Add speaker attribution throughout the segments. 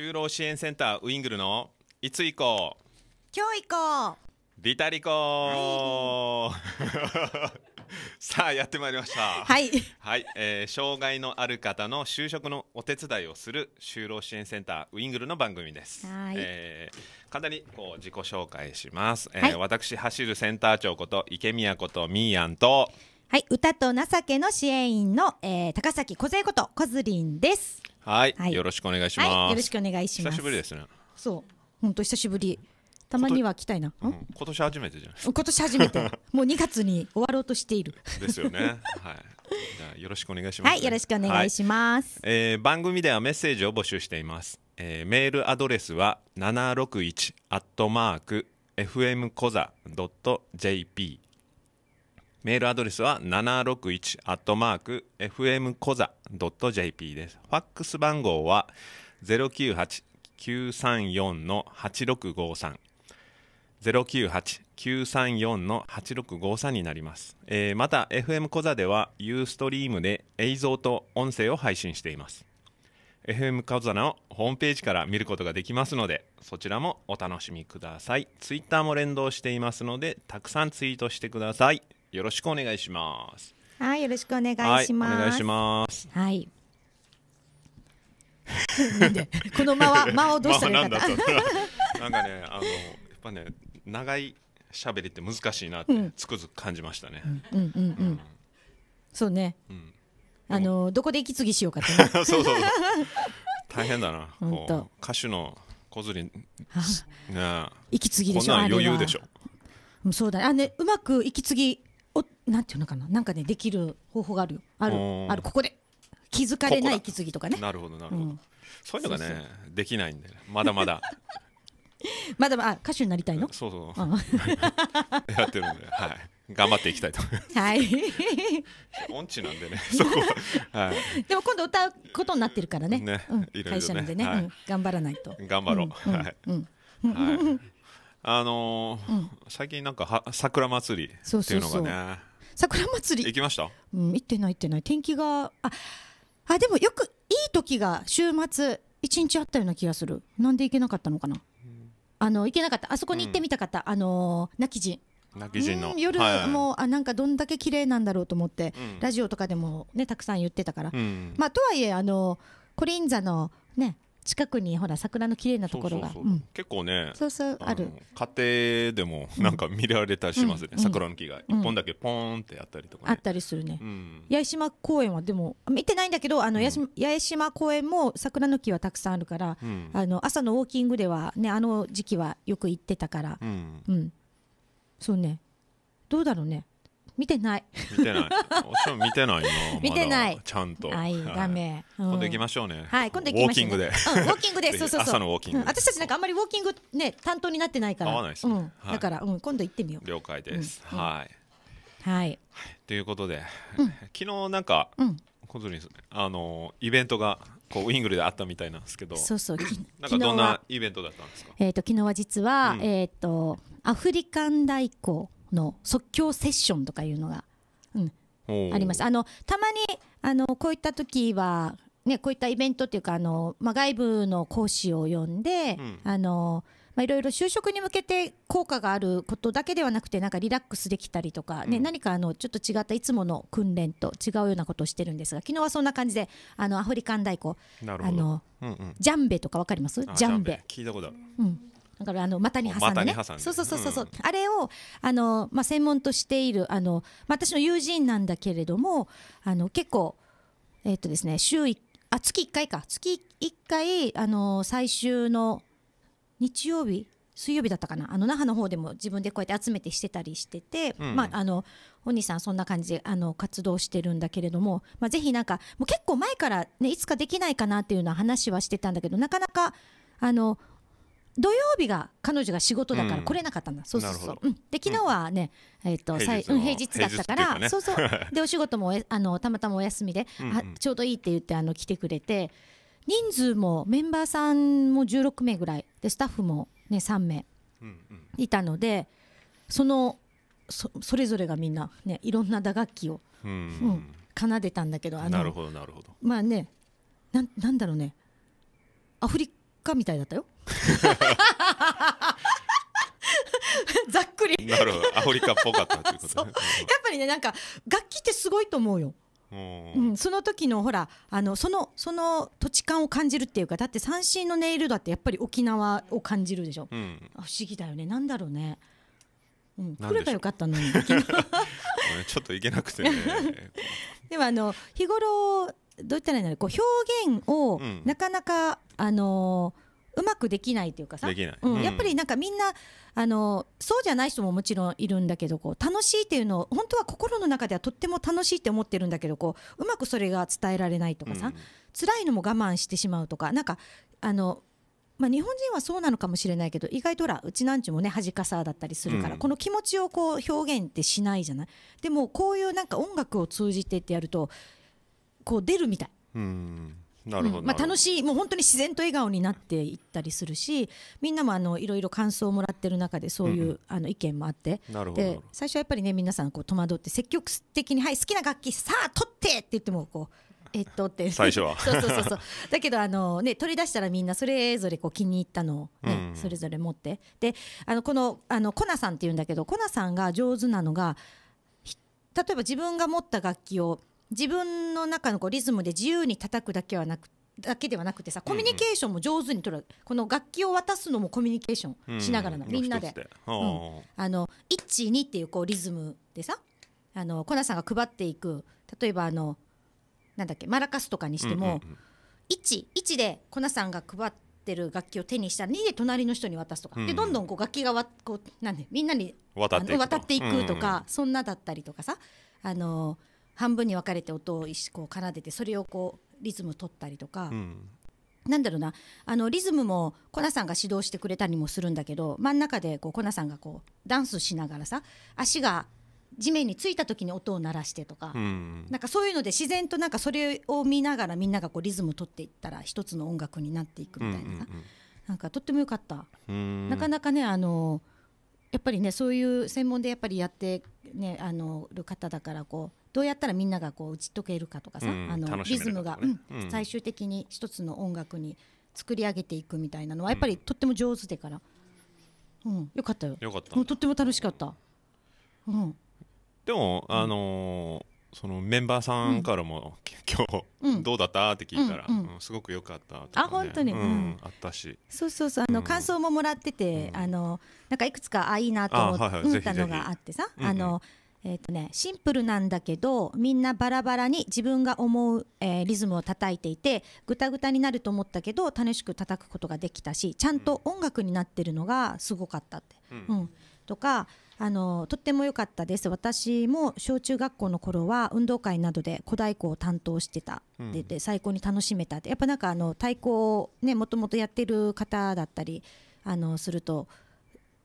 Speaker 1: 就労支援センターウイングルのいつこう
Speaker 2: 今日こう
Speaker 1: リタリコ、はい さあやってまいりましたはい、はいえー、障害のある方の就職のお手伝いをする就労支援センターウイングルの番組ですはえー、簡単にこう自己紹介します、えー、はい、私走るセンター長こと池宮ことみーやんと
Speaker 2: はい歌と情けの支援員の、えー、高崎小勢ことこずりんです
Speaker 1: はい、はい、よろしくお願いします、はい、よろしくお願いします久しぶりですね
Speaker 2: そう本当久しぶりたまには来たいな、うん、
Speaker 1: 今年初めてじゃない 今年初めて
Speaker 2: もう2月に終わろうとしている
Speaker 1: ですよねはいじゃよろしくお願いします、ね、はいよろしくお願いします、はい、えー、番組ではメッセージを募集しています、えー、メールアドレスは761アットマーク fmkoza.jp メールアドレスは761アットマーク fmkoza.jp です。ファックス番号は098934の8653。098-934の8653になります。えー、また、FM コザでは Ustream で映像と音声を配信しています。FM コザのホームページから見ることができますので、そちらもお楽しみください。Twitter も連動していますので、たくさんツイートしてください。よろしくお願いします。
Speaker 2: はい、よろしくお願いします。はい、お願いし
Speaker 1: ます。はい。
Speaker 2: この間は 間をどうしたらいいか なんか
Speaker 1: ね、あのやっぱね長い喋りって難しいなってつくづく感じましたね。
Speaker 2: うんうんうん。そうね。うん。あのどこで息継ぎしようかと。そうそう。
Speaker 1: 大変だな。歌手の小釣り。ね。息継ぎでしょ。こんな余裕でしょ。
Speaker 2: うそうだね。あねうまく息継ぎおなんていうのかななんかねできる方法があるよあるあるここで気づかれない息継ぎとかねなるほどなるほど、うん、そういうのがね
Speaker 1: できないんだよまだまだ
Speaker 2: まだまだ歌手になりたいのそうそううん、
Speaker 1: やってるんではい頑張っていきたいとはい。音痴なんでね、そこは。はい。
Speaker 2: でも今度歌うことになってるからね。ね、うん、いろいろね。会社でね、はいうん、頑張らないと。頑張ろう。はい。うん。はい
Speaker 1: あのーうん、最近なんかは桜祭
Speaker 2: りっていうのがね桜祭り行きましたうん行ってない行ってない天気がああでもよくいい時が週末一日あったような気がするなんで行けなかったのかな、うん、あの行けなかったあそこに行ってみたかった、うん、あのー、泣き人泣き人の夜、はいはい、もうあなんかどんだけ綺麗なんだろうと思って、ラジオとかでもねたくさん言ってたから、まあとはいえあのー、コリンザのね近くにほら桜の綺麗なところが
Speaker 1: 結構ねそうそうある家庭でもなんか見られたりしますね、桜の木が1本だけポーンってあったりとか、あっ
Speaker 2: たりするね、八重島公園はでも見てないんだけどあの八重島公園も桜の木はたくさんあるから、あの朝のウォーキングではねあの時期はよく行ってたからうん、そうねどうだろうね見てない。見てない。私も見てないな。見てない。ちゃんと。はい、ダメ。今度行きま
Speaker 1: しょうね。はい、今度行きましょう。ウォーキングで。ウォーキングで、そうそうそう。朝のウォーキング。私たち
Speaker 2: なんかあんまりウォーキングね担当になってないから。合わないですね。だからうん今度行ってみよう。
Speaker 1: 了解です。はい。はい。ということで、昨日なんか小鳥あのイベントが。こうウィングルであったみたいなんですけど、そうそう、なんかどんなイベントだ
Speaker 2: ったんですか。えっと昨日は実は、えっとアフリカン大工の即興セッションとかいうのが、うん、ありますあのたまにあのこういった時は、ね、こういったイベントっていうかあの、まあ、外部の講師を呼んで、うん、あのまあ、いろいろ就職に向けて効果があることだけではなくてなんかリラックスできたりとかね、うん、何かあのちょっと違ったいつもの訓練と違うようなことをしてるんですが昨日はそんな感じであのアフリカン太鼓あの、
Speaker 1: うんうん、ジャン
Speaker 2: ベとか分かりますジャンベ聞いたことある、うん、だからあの股に挟んでねそうそうそうそう、うん、あれをあの、まあ、専門としているあの、私の友人なんだけれどもあの結構えー、っとですね週あ月1回か月1回あの最終の日曜日水曜日だったかなあの那覇の方でも自分でこうやって集めてしてたりしてて、うん、まあ、あの本人さんそんな感じであの活動してるんだけれども、まあ、ぜひなんかもう結構前から、ね、いつかできないかなっていうのは話はしてたんだけどなかなかあの土曜日が彼女が仕事だから来れなかったんだ、うん、そうそうそう、うん、で昨日はね、うん、えーと平日、うん、平日だったから、ね、そうそう でお仕事もあのたまたまお休みであちょうどいいって言ってあの来てくれて人数もメンバーさんも16名ぐらいでスタッフも、ね、3名いたので、そのそそれぞれがみんな、ね、いろんな打楽器を、うん奏でたんだけどあのなるほどなるほどまあねななんだろうねアフリ家みたいだったよ ざっくりなるほどアフリカっぽかったってうこと、ね、やっぱりねなんか楽器ってすごいと思うようん、その時のほらあのそのその土地感を感じるっていうかだって三振の音色だってやっぱり沖縄を感じるでしょ、うん、不思議だよねなんだろうね、うん、来ればよかったのに ちょっと行けなくてね でもあの日頃どういったらいいんだろうこう表現をなかなか、うん、あのー、うまくできないというかさ、うん、やっぱりなんかみんなあのー、そうじゃない人ももちろんいるんだけどこう楽しいっていうのを本当は心の中ではとっても楽しいって思ってるんだけどこううまくそれが伝えられないとかさ、うん、辛いのも我慢してしまうとかなんかあのまあ、日本人はそうなのかもしれないけど意外とらうちなんちもね恥かさだったりするから、うん、この気持ちをこう表現ってしないじゃないでもこういうなんか音楽を通じてってやるとこう出るみたい。うんなるほど、うん、まあ、楽しいもう本当に自然と笑顔になっていったりするしみんなもあのいろいろ感想をもらってる中でそういう、うんあの意見もあってで最初はやっぱりね皆さんこう戸惑って積極的に「はい好きな楽器さあ取って!」って言ってもこう。えっとって最初は そうそうそうそうだけどあのね取り出したらみんなそれぞれこう気に入ったのをね、うん、それぞれ持ってであのこのあのコナさんっていうんだけどコナさんが上手なのが例えば自分が持った楽器を自分の中のこうリズムで自由に叩くだけはなくだけではなくてさコミュニケーションも上手に取る、この楽器を渡すのもコミュニケーションしながらの、みんなで。うん、あの12っていうこうリズムでさあのコナさんが配っていく例えばあのなんだっけマラカスとかにしても、うん11でコナさんが配ってる楽器を手にしたら2で隣の人に渡すとか、うん、でどんどんこう楽器がわこうなんでみんなに
Speaker 1: 渡っていくとか、うんうん、
Speaker 2: そんなだったりとかさあの半分に分かれて音をこう奏でてそれをこうリズム取ったりとか、うん、なんだろうなあのリズムもコナさんが指導してくれたりもするんだけど真ん中でこうコナさんがこうダンスしながらさ足が地面についた時に音を鳴らしてとか、うん、なんかそういうので自然となんかそれを見ながらみんながこうリズム取っていったら一つの音楽になっていくみたいな、うんうんうん、なんかとっても良かった、うん、なかなかねあのやっぱりねそういう専門でやっぱりやって、ね、あのる方だからこうどうやったらみんながこう打ち解けるかとかさ、うん、あのリズムが、ね、うん、最終的に一つの音楽に作り上げていくみたいなのはやっぱりとっても上手でから、うん、よかったよよかったもうとっても楽しかった、うん、
Speaker 1: でもあのーそのメンバーさんからも、うん、今日どうだったって聞いたら、うんうんうん、すごくよかったとか、ね、あ本当に、うん、あったし
Speaker 2: そうそうそうあの、感想ももらってて、あのなんかいくつかあいいなと思ったのがあってさ、あの、えっ、ー、とね、シンプルなんだけどみんなバラバラに自分が思う、えー、リズムを叩いていてぐたぐたになると思ったけど楽しく叩くことができたしちゃんと音楽になってるのがすごかったって。うん、うん、とかあのとっても良かったです私も小中学校の頃は運動会などで小太鼓を担当してたって最高に楽しめたってやっぱなんかあの太鼓をねもともとやってる方だったりあのすると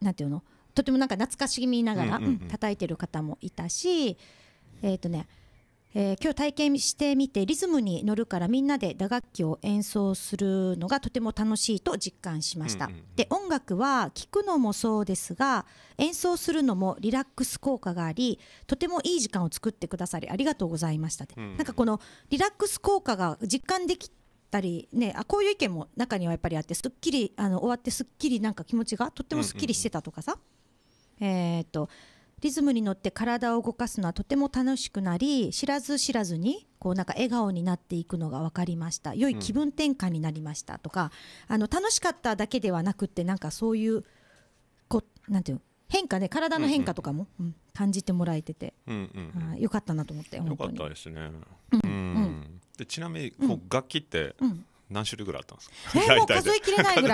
Speaker 2: 何ていうのとてもなんか懐かしみながら、叩いてる方もいたし、えっ、ー、とね、えー、今日体験してみてリズムに乗るからみんなで打楽器を演奏するのがとても楽しいと実感しました、で音楽は聴くのもそうですが演奏するのもリラックス効果がありとてもいい時間を作ってくださりありがとうございましたって、うんうん、なんかこのリラックス効果が実感できたりねあこういう意見も中にはやっぱりあってすっきりあの終わってすっきりなんか気持ちがとってもすっきりしてたとかさ、うんうんうんえーと、リズムに乗って体を動かすのはとても楽しくなり知らず知らずにこうなんか笑顔になっていくのが分かりました良い気分転換になりましたとか、うん、あの楽しかっただけではなくってなんかそういうこなんていう変化ね体の変化とかも、うんうんうん、感じてもらえてて、
Speaker 1: うんうん、うん、よかった
Speaker 2: なと思ってよかった
Speaker 1: ですね、うん、うん、でちなみにこう楽器って、うん、何種類ぐらいあったんですか、えー、もう数えきれないぐ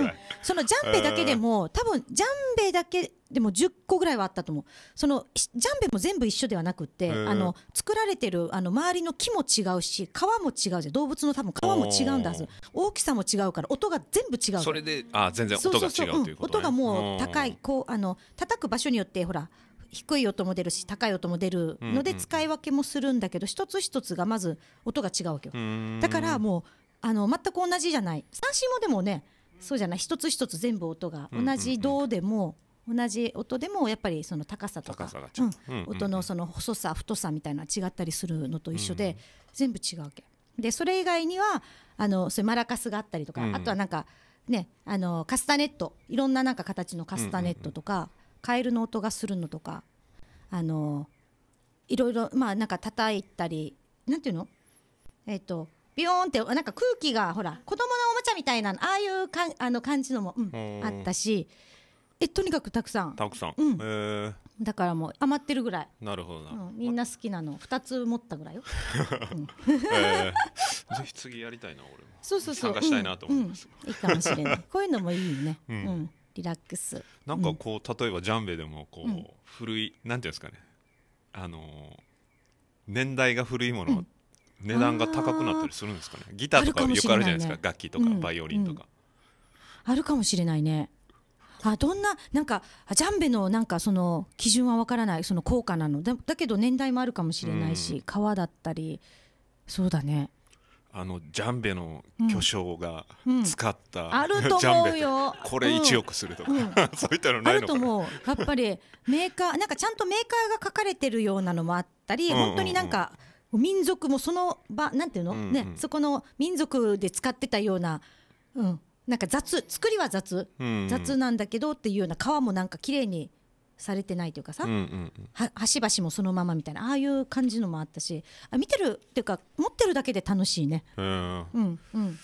Speaker 1: らいう
Speaker 2: ん、そのジャンベだけでも、えー、多分ジャンベだけでも10個ぐらいはあったと思うそのジャンベも全部一緒ではなくて、えー、あの作られてるあの周りの木も違うし皮も違うじゃ動物の多分皮も違うんだはず大きさも違うから音が全部違うそれで
Speaker 1: あ全然音が違うそうそうそう、うん、音がもう高い
Speaker 2: こうあの叩く場所によってほら低い音も出るし高い音も出るので使い分けもするんだけど、うんうん、一つ一つがまず音が違うわけよだからもうあの全く同じじゃない三振もでもねそうじゃない一つ一つ全部音が同じ銅でも同じ音でもやっぱりその高さとか音のその細さ太さみたいな違ったりするのと一緒で全部違うわけでそれ以外にはあのそういうマラカスがあったりとかあとはなんかねあのカスタネットいろんななんか形のカスタネットとかカエルの音がするのとかあのいろいろまあなんか叩いたりなんていうのえっとビヨーンってなんか空気がほら子供のおもちゃみたいなああいうかんあの感じのも、うん、あったしえとにかくたくさん
Speaker 1: たくさん、うん、
Speaker 2: だからもう余ってるぐらいなるほどな、うん、みんな好きなの2つ持ったぐらいよ、
Speaker 1: うん ぜひ次やりたいな俺もそうそうそう参したいなと思います、うん、いいかもしれない
Speaker 2: こういうのもいいね、うんリラックスなんか
Speaker 1: こう、例えばジャンベでもこう、古いなんていうんですかねあのー、年代が古いもの値段が高くなったりするんですかねギターとかよくあるじゃないですか、ね、楽器とか、バイオリン
Speaker 2: とか、うん、あるかもしれないねあどんななんかジャンベのなんかその基準はわからないその効果なのだだけど年代もあるかもしれないし、革だったりそうだね
Speaker 1: あのジャンベの巨匠が使った、うん、うん、あると思うよこれ1億するとか、うんうん、そういったのないあると
Speaker 2: 思うやっぱりメーカーなんかちゃんとメーカーが書かれてるようなのもあったり、うんうんうん、本当になんか、民族もその場なんていうの、うんうん、ねそこの民族で使ってたような、うん、なんか雑作りは雑、うんうん、雑なんだけどっていうような川もなんか綺麗にされてないというかさ、うんうん、端々もそのままみたいなああいう感じのもあったしあ見てるっていうか持ってるだけで楽しいね。うん、うんうん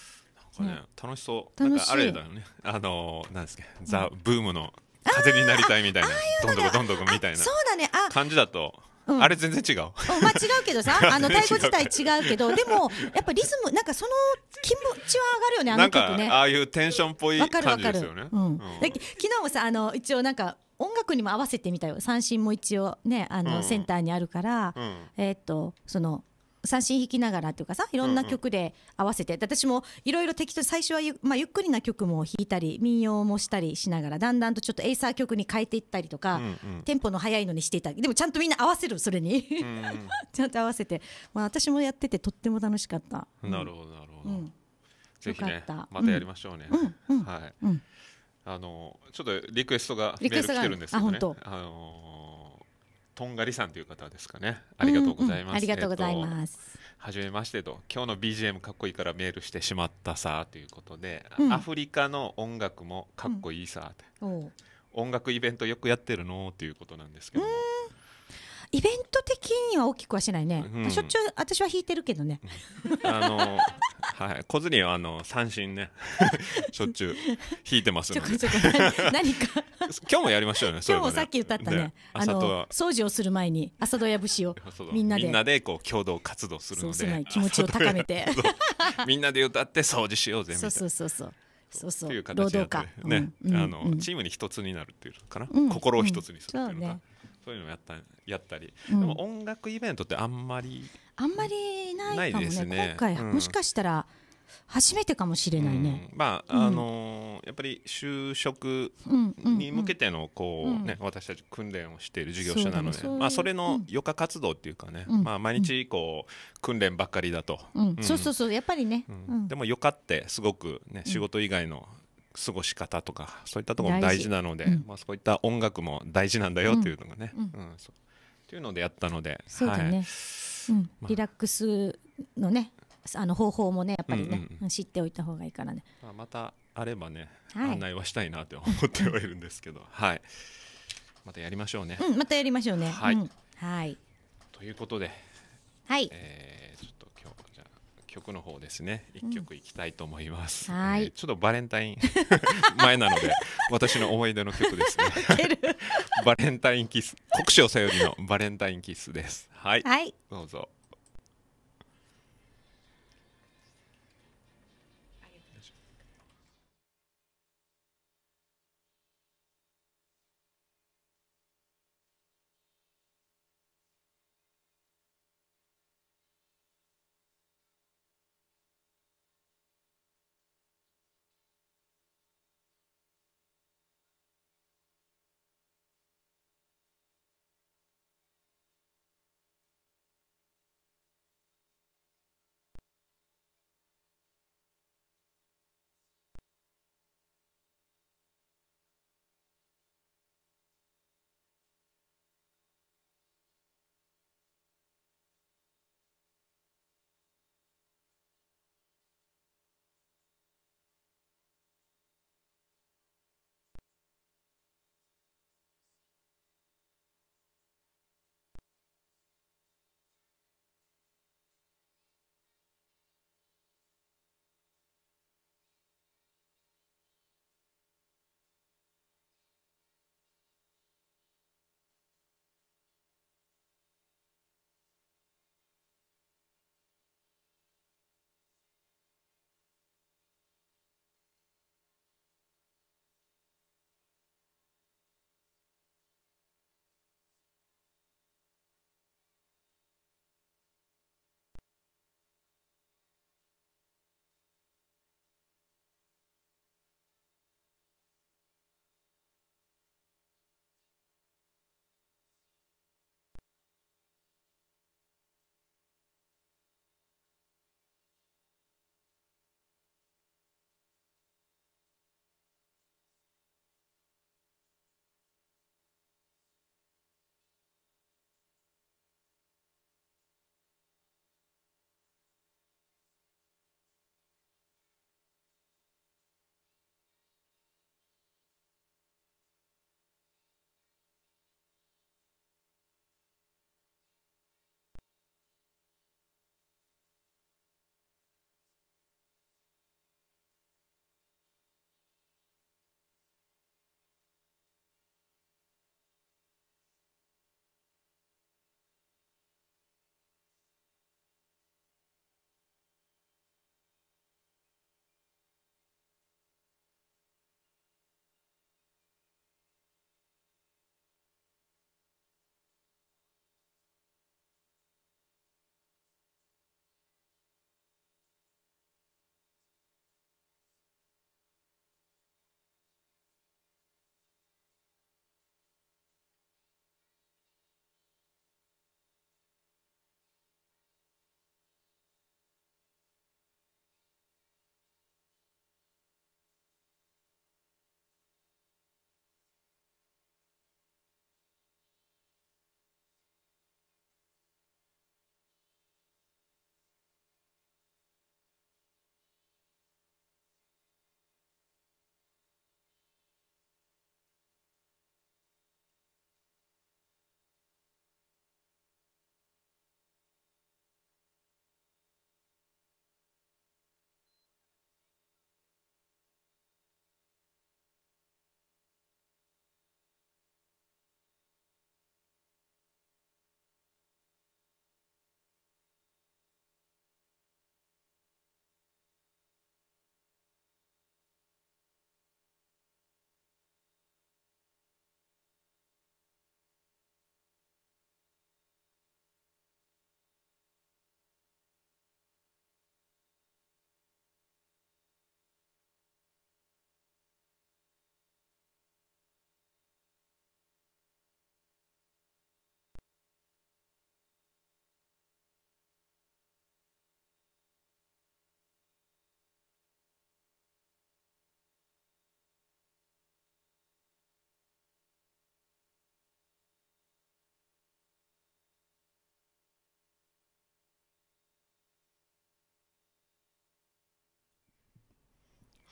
Speaker 2: ね、
Speaker 1: 楽しそうなんかあれだよねあのー、なんですか、うん、ザ・ブームの風になりたいみたいなどんどこどんどこみたいなそうだねあ感じだとあれ全然違う、ま
Speaker 2: あ違うけどさ あの太鼓自体違うけどでもやっぱリズムなんかその気持ちは上がるよねあの曲ねああい
Speaker 1: うテンションっぽい感じですよねう
Speaker 2: ん、昨日もさあの一応なんか音楽にも合わせてみたよ三振も一応ねあの、センターにあるから、えっとその三振弾きながらっていうかさいろんな曲で合わせて、うんうん、私もいろいろ適当最初はゆ,、まあ、ゆっくりな曲も弾いたり民謡もしたりしながらだんだんとちょっとエイサー曲に変えていったりとか、うんうん、テンポの速いのにしていたでもちゃんとみんな合わせるそれにうん、ちゃんと合わせて、まあ、私もやっててとっても楽しかった。
Speaker 1: なるほどなるほど、う
Speaker 2: ん、ぜひねまたやりましょうね。
Speaker 1: はい、あのちょっとリクエストがメール来てるんですけどね。あのとんがりさんという方ですかね。ありがとうございます。うんうん、ありがとうございます。は、え、じ、っと、めましてと、今日の BGM かっこいいからメールしてしまったさということで、うん、アフリカの音楽もかっこいいさ、うん、音楽イベントよくやってるのということなんですけども。
Speaker 2: イベント的には大きくはしないね、うん、しょっちゅう私は弾いてるけどね、あの
Speaker 1: はい小釣りはあの三振ね しょっちゅう弾いてますので何
Speaker 2: か
Speaker 1: 今日もやりましょうね今日もさっき歌ったね、あの掃
Speaker 2: 除をする前に朝ドヤ節をみんなでみんな
Speaker 1: でこう共同活動するので気持ちを高めてみんなで歌って掃除しようぜみたいなそうそうそうそうそうそう、ね、労働家、
Speaker 2: ね、うん、あの、うん、
Speaker 1: チームに一つになるっていうかな、うん、心を一つにするっていうのが、ね、そういうのもやったやったり、うん、でも音楽イベントってあんまり
Speaker 2: あんまりないかもね、ね、今回、うん、もしかしたら初めてかもしれないね、
Speaker 1: うん、まああのー、やっぱり就職に向けてのこうね、ね私たち訓練をしている事業者なのでそ、ね,、まあ、それの余暇活動っていうかね、まあ、毎日こう訓練ばっかりだと、そうそう
Speaker 2: そうやっぱりね、で
Speaker 1: も余暇ってすごく、ね、仕事以外の、過ごし方とかそういったところも大事なので、うん、まあ、そういった音楽も大事なんだよっていうのがね、うんうん、っていうのでやったのでそうだね、はい
Speaker 2: まあ、リラックスのねあの方法もねやっぱりね、うんうん、知っておいた方がいいからね、
Speaker 1: まあ、またあればね、はい、案内はしたいなって思ってはいるんですけど はいまたやりましょうね、またやりましょうねはい、はいということで
Speaker 2: はい、えー、ちょっと
Speaker 1: 曲の方ですね一曲いきたいと思います、うんえー、ちょっとバレンタイン 前なので私の思い出の曲ですね バレンタインキス国士をさよりのバレンタインキスですはい、はい、どうぞ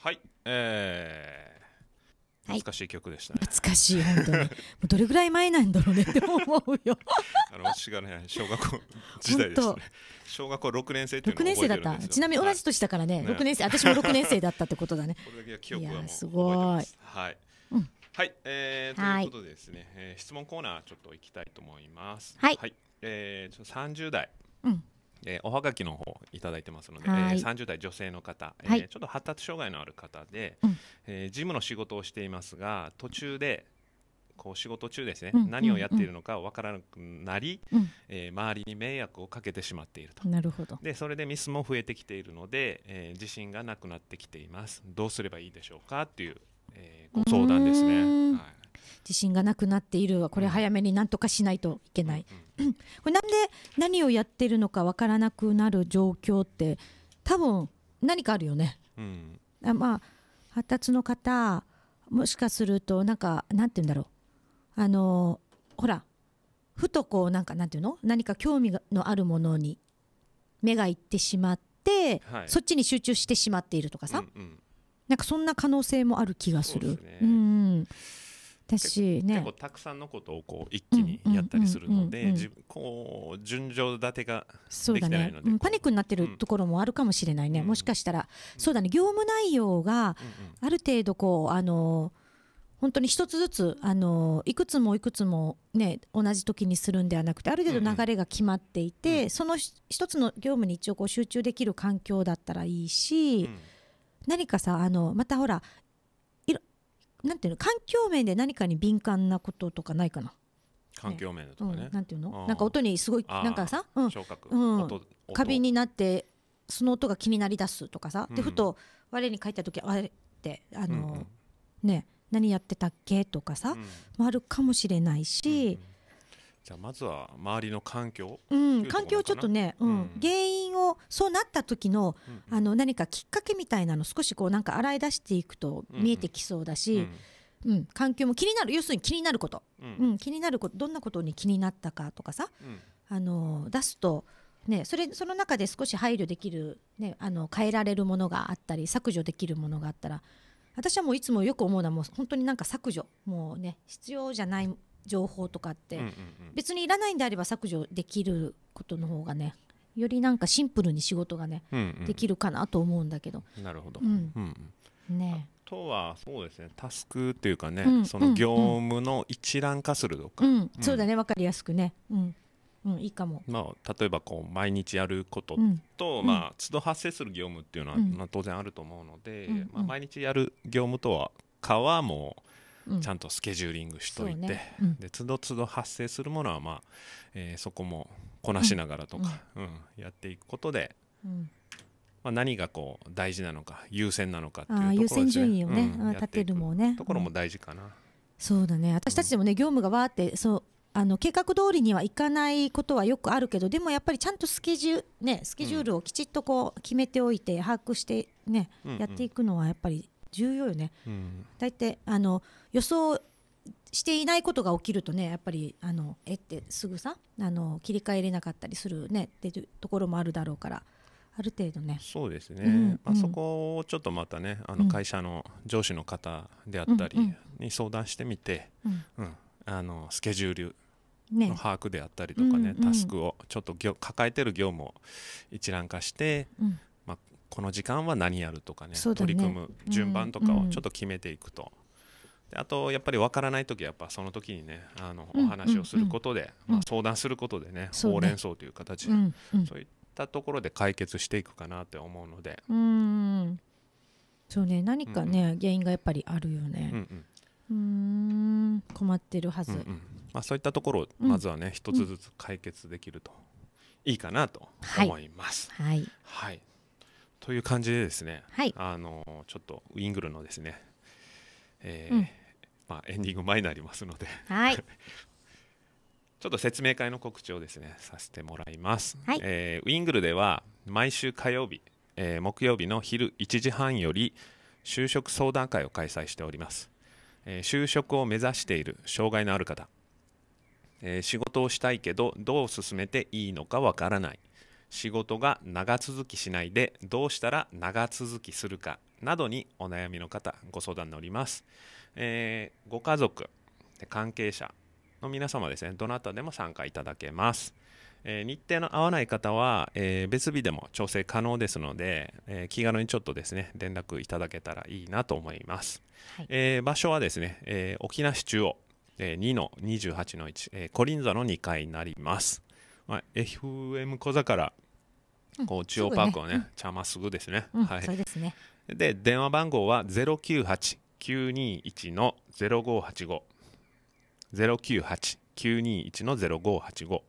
Speaker 1: はいえー懐かしい曲でしたね、懐かしい本当に も
Speaker 2: うどれぐらい前なんだろうねって思うよ
Speaker 1: あの私がね小学校時代ですね小学校六年生っていうのを年生だったちなみに同じ年だか
Speaker 2: らね,、六年生私も六年生だったってことだね これだけは記憶がもうすごいはい、は
Speaker 1: い、えー、ということでですね、はえ質問コーナーちょっと行きたいと思いますはい、はい、えー、ちょっと代、うんええ、おはがきの方いただいてますので、えー、30代女性の方、えー、はい、ちょっと発達障害のある方で、うん、えー、事務の仕事をしていますが途中でこう仕事中ですね、うん、何をやっているのか分からなくなり、うん、えー、周りに迷惑をかけてしまっているとなるほどでそれでミスも増えてきているので、えー、自信がなくなってきていますどうすればいいでしょうかっていう、えー、ご相談です
Speaker 2: ね。はい自信がなくなっているわこれ早めになんとかしないといけない これなんで何をやってるのかわからなくなる状況って多分何かあるよね。うん、あまあ発達の方もしかするとなんかなんて言うんだろうあのほらふとこうなんかなんていうの何か興味のあるものに目がいってしまって、はい、そっちに集中してしまっているとかさ、うんうん、なんかそんな可能性もある気がする。う、ね、んだし、ね、結
Speaker 1: 構たくさんのことをこう一気にやったりするのでこう順序立てがそうだね、うん、
Speaker 2: パニックになってるところもあるかもしれないね、うん、もしかしたら、うん、そうだね業務内容がある程度こうあの本当に一つずつあのいくつもいくつも、ね、同じ時にするんではなくてある程度流れが決まっていて、うんうん、その一つの業務に一応こう集中できる環境だったらいいし。何かさあのまたほらなんていうの環境面で何かに敏感なこととかないかな
Speaker 1: 環境面だとかね、うん、な
Speaker 2: んていうのなんか音にすごいなんかさ、うん、聴覚、うん、過敏になってその音が気になりだすとかさ、うん、でふと我に返った時あれってあの、うんうん、ね何やってたっけとかさ、もあるかもしれないし、うんうん
Speaker 1: じゃあまずは周りの環境う、ん、環境ちょっとね、うん、うん、
Speaker 2: 原因をそうなった時の、うんうん、あの何かきっかけみたいなの少しこうなんか洗い出していくと見えてきそうだし、うん、うん、環境も気になる要するに気になること、うん、うん、気になることどんなことに気になったかとかさ、あの出すと。ね、それその中で少し配慮できる、ね、あの変えられるものがあったり削除できるものがあったら私はもういつもよく思うのはもう本当になんか削除もうね必要じゃない情報とかって、別にいらないんであれば削除できることの方がねよりなんかシンプルに仕事がね、できるかなと思うんだけど。
Speaker 1: なるほど、うんねとはそうですねタスクっていうかね、その業務の一覧化するとか、そう
Speaker 2: だね分かりやすくね、うんうん、いいかも、
Speaker 1: まあ、例えばこう毎日やることと、まあ、都度発生する業務っていうのは、まあ、当然あると思うので、まあ、毎日やる業務とはかはもうちゃんとスケジューリングしといて、でつどつど発生するものは、まあえー、そこもこなしながらとか、うん、うん、やっていくことで、うんまあ、何がこう大事なのか優先なのかっていうところ、ね、優先順位をね、うん、立てるもねところも大事かな、うん、
Speaker 2: そうだね私たちでもね業務がわーってそうあの計画通りにはいかないことはよくあるけどでもやっぱりちゃんとスケジュ,、ね、スケジュールをきちっとこう決めておいて、把握してね、ねやっていくのはやっぱり重要よね、うん、あの予想していないことが起きるとねやっぱりあのえってすぐさあの切り替えれなかったりするねっていうところもあるだろうから。ある程度ね。そう
Speaker 1: ですね。うん、まあ、そこをちょっとまたね、あの会社の上司の方であったりに相談してみて、うん、うんうん、あのスケジュールの把握であったりとかね、ねタスクをちょっと抱えてる業務を一覧化して、この時間は何やるとかね、ね、取り組む順番とかをちょっと決めていくと、うん、あとやっぱり分からない時はやっぱその時にねあのお話をすることで、まあ、相談することでね、ほうれん草という形で、うそういったところで解決していくかなって思うので。
Speaker 2: うんそうね何かね、うんうん、原因がやっぱりあるよね。うんうんうん困ってるはず、うんうん、
Speaker 1: まあ、そういったところをまずはね、うん、一つずつ解決できるといいかなと思います。はい、はいという感じでですね、はい、あのちょっとウィングルのですね、えー、うん、まあ、エンディング前になりますので、はい、ちょっと説明会の告知をですねさせてもらいます、はい、えー、ウィングルでは毎週火曜日、えー、木曜日の昼1時半より就職相談会を開催しております、え就職を目指している障害のある方、え仕事をしたいけどどう進めていいのかわからない仕事が長続きしないでどうしたら長続きするかなどにお悩みの方ご相談乗ります、えー、ご家族関係者の皆様ですねどなたでも参加いただけます、えー、日程の合わない方は、えー、別日でも調整可能ですので、え気軽にちょっとですね連絡いただけたらいいなと思います、はい、え場所はですね、え沖縄市中央、え2の28の1、えコリンザの2階になります、まあ、FM 小座からこう中央パークをね、ちゃますぐですね。はい。で、ね、電話番号は098921の0585。098921の0585。フ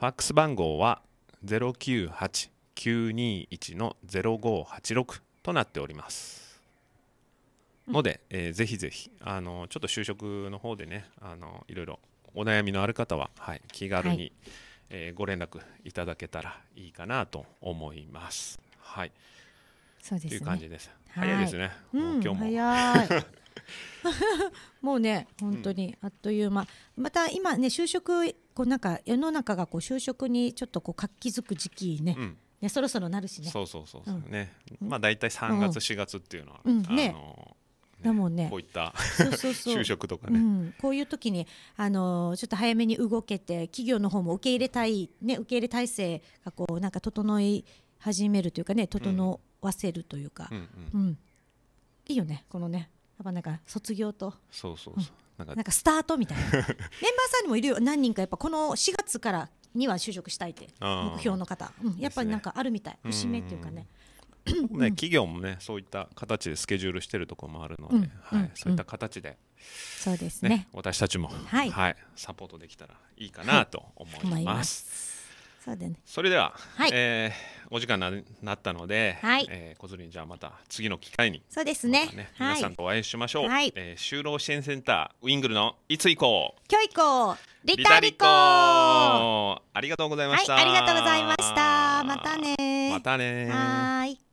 Speaker 1: ァックス番号は098921の0586となっております。ので、えー、ぜひぜひあのちょっと就職の方でねあのいろいろお悩みのある方は、はい、気軽に、はいえご連絡いただけたらいいかなと思います。はい。
Speaker 2: そうです、ね、いう感じです。早いですね。うん、今日も。早い。もうね本当にあっという間、うん、また今ね就職こうなんか世の中がこう就職にちょっとこう活気づく時期ね、うん、ねそろそろなるしねそ
Speaker 1: うそうそうね、まあ大体三月、四月っていうのは、あのだもんねこういったそうそうそう 就職とかね、う
Speaker 2: ん、こういう時にあのちょっと早めに動けて企業の方も受け入れたい、ね、受け入れ体制がこうなんか整い始めるというかね整わせるというか、うん、うんうん、いいよねこのねやっぱなんか卒業と
Speaker 1: そうそうそう、うん、なんかス
Speaker 2: タートみたいな メンバーさんにもいるよ何人かやっぱこの4月からには就職したいって
Speaker 1: 目標の
Speaker 2: 方、うん、やっぱりなんかあるみたい、節目っていうかね、
Speaker 1: ね、企業もねそういった形でスケジュールしてるところもあるので、うん、はい、うん、そういった形で、そうですね私たちも、はい、はい、サポートできたらいいかなと思います。はい、ますそうだね、それでは、はい、えー、お時間になったので、はいえー、小釣りじゃあまた次の機会にそ
Speaker 2: うですねまね、皆さん
Speaker 1: とお会いしましょう、はい、えー、就労支援センターウイングルのいつ行こう
Speaker 2: 今日行こうリタリコあ
Speaker 1: りがとうございました、ありがとうございまし
Speaker 2: たまたねまたねはい